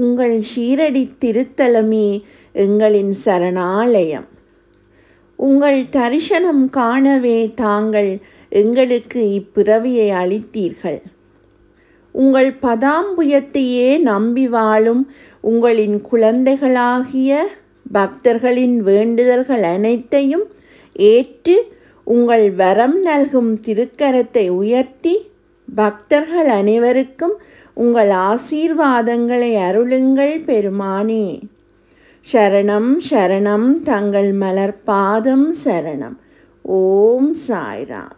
உங்கள் ஷீரடி திருத்தலமே எங்களின் சரணாலயம் உங்கள் தரிசனம் காணவே தாங்கள் எங்களுக்கு இப்பிறவியை அளித்தீர்கள் உங்கள் பதாம்புயத்தையே நம்பி வாழும் உங்களின் குழந்தைகளாகிய பக்தர்களின் வேண்டுதல்கள் அனைத்தையும் ஏற்று உங்கள் வரம் நல்கும் திருக்கரத்தை உயர்த்தி பக்தர்கள் அனைவருக்கும் உங்கள் ஆசீர்வாதங்களை அருளுங்கள் பெருமானே சரணம் சரணம் தங்கள் மலர் பாதம் சரணம் ஓம் சாய்ராம்